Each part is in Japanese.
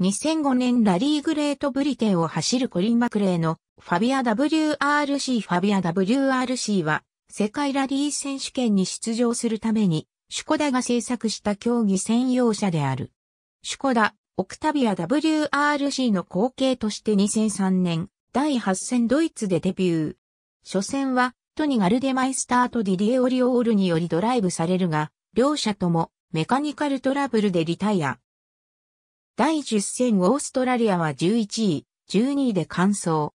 2005年ラリーグレートブリテンを走るコリン・マクレーのファビア WRC ファビア WRC は世界ラリー選手権に出場するためにシュコダが制作した競技専用車である。シュコダ、オクタビア WRC の後継として2003年第8戦ドイツでデビュー。初戦はトニガルデマイスターとディディエオリオールによりドライブされるが、両者ともメカニカルトラブルでリタイア。第10戦オーストラリアは11位、12位で完走。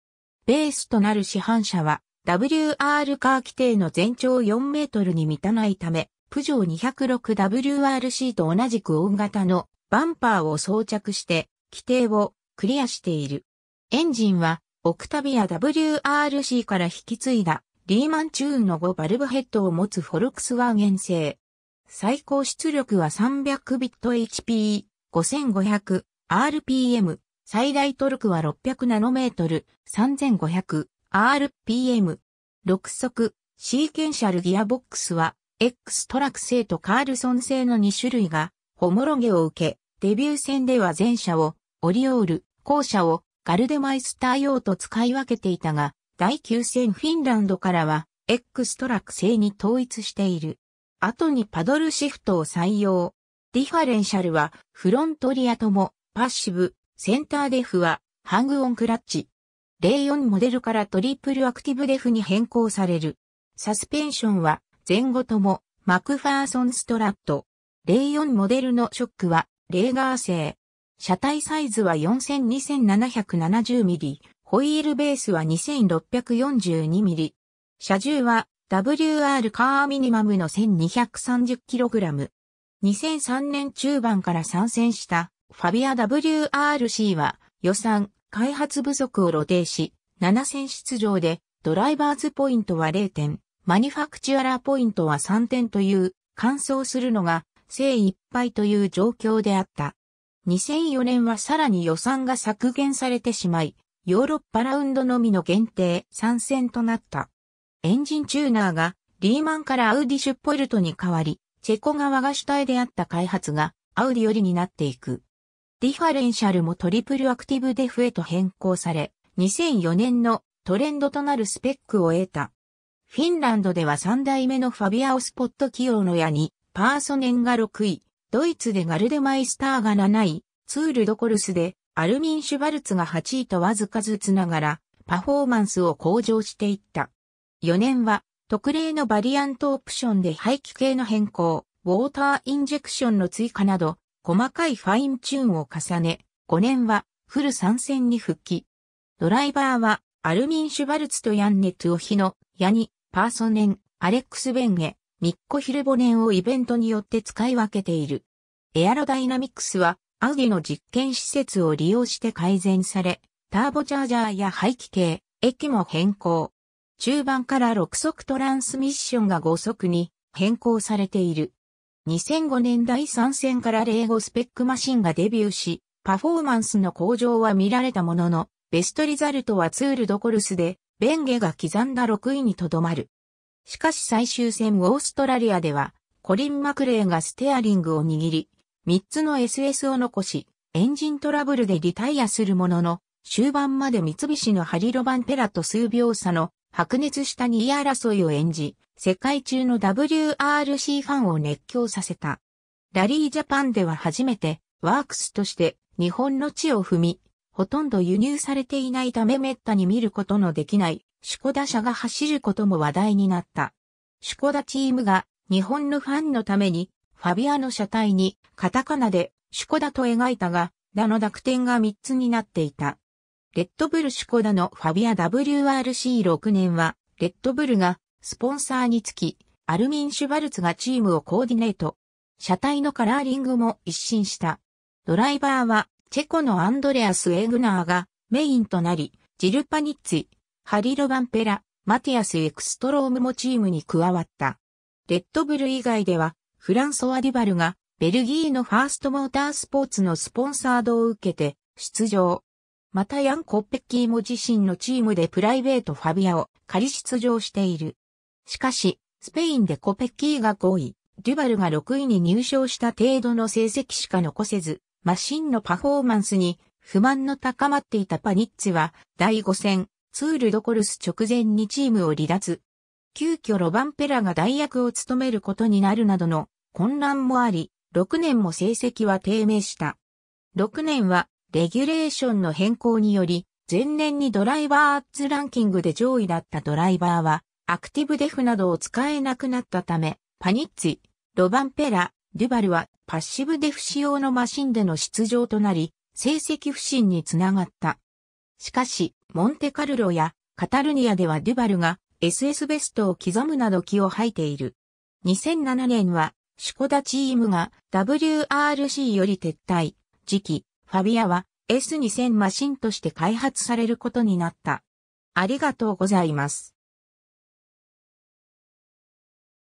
ベースとなる市販車は WR カー規定の全長4メートルに満たないため、プジョー 206WRC と同じく大型のバンパーを装着して規定をクリアしている。エンジンはオクタビア WRC から引き継いだリーマンチューンの5バルブヘッドを持つフォルクスワーゲン製。最高出力は300ビット HP。5500、RPM、最大トルクは600ナノメートル、3500、RPM。6速、シーケンシャルギアボックスは、X トラク製とカールソン製の2種類が、ホモロゲを受け、デビュー戦では前者を、オリオール、後者を、ガルデマイスター用と使い分けていたが、第9戦フィンランドからは、X トラク製に統一している。後にパドルシフトを採用。ディファレンシャルは、フロントリアとも、パッシブ、センターデフは、ハングオンクラッチ。04モデルからトリプルアクティブデフに変更される。サスペンションは、前後とも、マクファーソンストラット。04モデルのショックは、レーガー製。車体サイズは42770ミリ、ホイールベースは2642ミリ。車重は WR カーミニマムの1230キログラム。2003年中盤から参戦したファビア WRC は予算、開発不足を露呈し、7戦出場でドライバーズポイントは0点、マニファクチュアラーポイントは3点という、完走するのが精一杯という状況であった。2004年はさらに予算が削減されてしまい、ヨーロッパラウンドのみの限定参戦となった。エンジンチューナーがリーマンからアウディシュポルトに変わり、チェコ側が主体であった開発が、アウディよりになっていく。ディファレンシャルもトリプルアクティブデフへと変更され、2004年のトレンドとなるスペックを得た。フィンランドでは3代目のファビアオスポット起用の矢に、パーソネンが6位、ドイツでガルデマイスターが7位、ツールドコルスでアルミン・シュバルツが8位とわずかずつながら、パフォーマンスを向上していった。4年は特例のバリアントオプションで排気系の変更、ウォーターインジェクションの追加など、細かいファインチューンを重ね、5年はフル参戦に復帰。ドライバーは、アルミン・シュバルツとヤンネ・トゥオヒノ、ヤニ、パーソネン、アレックス・ベンゲ、ミッコ・ヒルボネンをイベントによって使い分けている。エアロダイナミクスは、アウディの実験施設を利用して改善され、ターボチャージャーや排気系、液も変更。中盤から6速トランスミッションが5速に変更されている。2005年第3戦から05スペックマシンがデビューし、パフォーマンスの向上は見られたものの、ベストリザルトはツールドコルスで、ベンゲが刻んだ6位にとどまる。しかし最終戦オーストラリアでは、コリン・マクレーがステアリングを握り、3つの SS を残し、エンジントラブルでリタイアするものの、終盤まで三菱のハリロバンペラと数秒差の白熱した2位争いを演じ、世界中の WRC ファンを熱狂させた。ラリージャパンでは初めて、ワークスとして日本の地を踏み、ほとんど輸入されていないため滅多に見ることのできない、シュコダ車が走ることも話題になった。シュコダチームが日本のファンのために、ファビアの車体にカタカナでシュコダと描いたが、ダの濁点が3つになっていた。レッドブルシュコダのファビア WRC6 年は、レッドブルがスポンサーにつき、アルミン・シュバルツがチームをコーディネート。車体のカラーリングも一新した。ドライバーは、チェコのアンドレアス・エグナーがメインとなり、ジルパニッツィ、ハリロ・バンペラ、マティアス・エクストロームもチームに加わった。レッドブル以外では、フランソワ・ディバルが、ベルギーのファーストモータースポーツのスポンサードを受けて、出場。またヤン・コッペッキーも自身のチームでプライベートファビアを仮出場している。しかし、スペインでコペッキーが5位、デュバルが6位に入賞した程度の成績しか残せず、マシンのパフォーマンスに不満の高まっていたパニッツは、第5戦、ツールドコルス直前にチームを離脱。急遽ロバンペラが代役を務めることになるなどの混乱もあり、6年も成績は低迷した。6年はレギュレーションの変更により、前年にドライバーズツランキングで上位だったドライバーは、アクティブデフなどを使えなくなったため、パニッツィ、ロバンペラ、デュバルはパッシブデフ仕様のマシンでの出場となり、成績不振につながった。しかし、モンテカルロやカタルニアではデュバルが SS ベストを刻むなど気を吐いている。2007年は、シュコダチームが WRC より撤退、時期、ファビアは S2000 マシンとして開発されることになった。ありがとうございます。